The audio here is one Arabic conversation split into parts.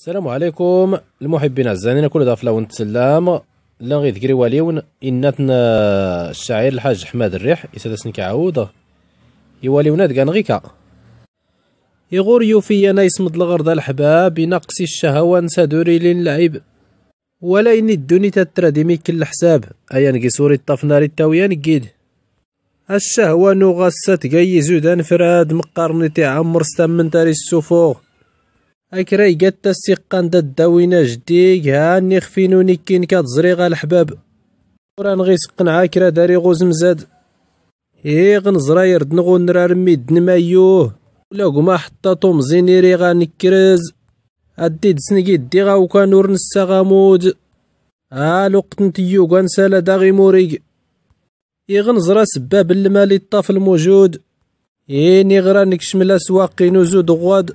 السلام عليكم المحبين الزانين كل دافلا لون سلام لا غير ذكري واليون إناتنا الشاعر الحاج حماد الريح سنك كيعاود يواليونا دكان غيكا يغور يوفي أنا يسمد الغرض الحباب نقص الشهوة نسى دوري للعيب ولا إني الدوني تتردمي كل حساب أيا نقي سوري الطفناري التاوية نقيد الشهوة نغسة تقيزو دان فراد مقارنتي عمر ستمن تاري السفوغ اكراي قد السيقان دا داوينا جديك هاني خفينوني كين كتزريغ الحباب وران غي سقن عاكرا داري غوزم زاد اي غنزرا يرد نغو نرار ميد نمايوه ولا قما حتى طوم زيني ريغا نكرز ادي دسنقي ديغا وكا نور نسا غامود ها لوقت نتيو كانسالا داغي موريق اي نزرا سباب المالي الطاف الموجود ايني غرا نكشمل اسواقي نوزود غواد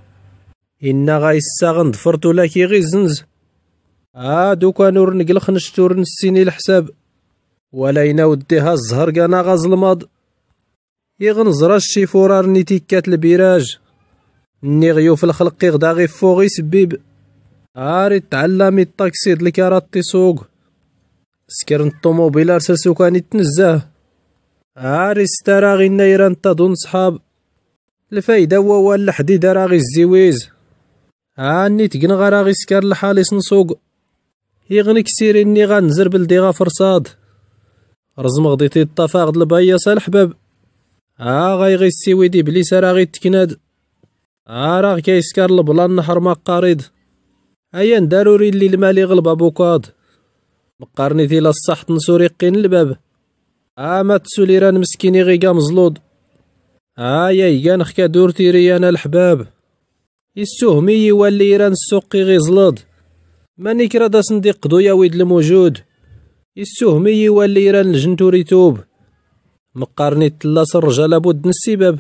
إنا غايساغن ضفرت ولا كي غي زنز آه دوكا نور نقلخ نشتور نسيني الحساب ولا إنا وديها الزهر كانا غازلماض يغنزرا شي فورار نيتيكات تيكات البيراج ني غيوف الخلق يغدا غي فوغي سبيب آري آه، تعلمي الطاكسي دلكارات تيسوق سكرن الطوموبيل ارسل سوكاني تنزاه عاري ستارا غي تا تدون صحاب الفايدة هو الحديدة راغي الزويز عاني تقن غرا غيسكار سكر سنسوق يغني كسيري اني غنزر بلدي غا فرصاد رزم غديتي الطفاغ البايا الحباب آ غاي غي ويدي بلي سارا غي تكناد آ راه كيسكر البلان نحر ما قاريد أيا ضروري اللي المالي غلب أبوكاد مقارني تيلا لصح تنسوري قين الباب آ ما تسولي ران مسكيني غي مزلود آ يا يا نخكا دور تيري الحباب السهمي يولي يران السوق ماني كرا دا صنديق يا ويد الموجود السهمي يولي يران الجنتور يتوب مقارني تلاس الرجال لابد نسيباب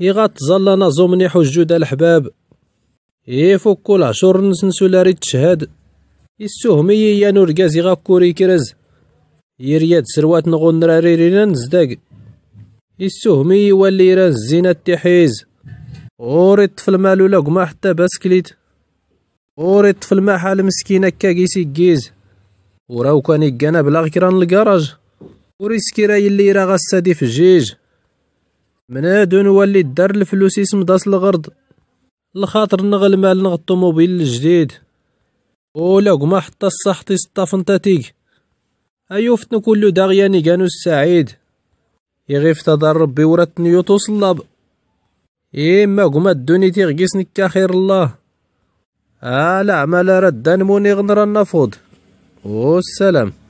يغات زلانا زومني حجود الحباب يفكو العشور نسنسو لاري تشهد يسوهمي يا نور غاكوري كرز يرياد سروات نغون راري رينان نزدق السهمي يولي ران الزينة تحيز غوري الطفل مالو لا قما حتى باسكليت غوري الطفل ما حال مسكين هكا كيسي كيز وراو كان يكانا بلا غيران الكراج وريسكي سكيرا اللي راه غاسادي في الجيج منادو نولي دار الفلوس اسم داس الغرض لخاطر نغل مال نغ الطوموبيل الجديد ولا قما حتى الصح تيسطافن ايو فتنو كلو داغياني كانو السعيد يغيف تضرب بورة نيوتو صلاب إما قما الدوني تيغيس نكا خير الله آه لا عمال ردان موني غنرى النفوض والسلام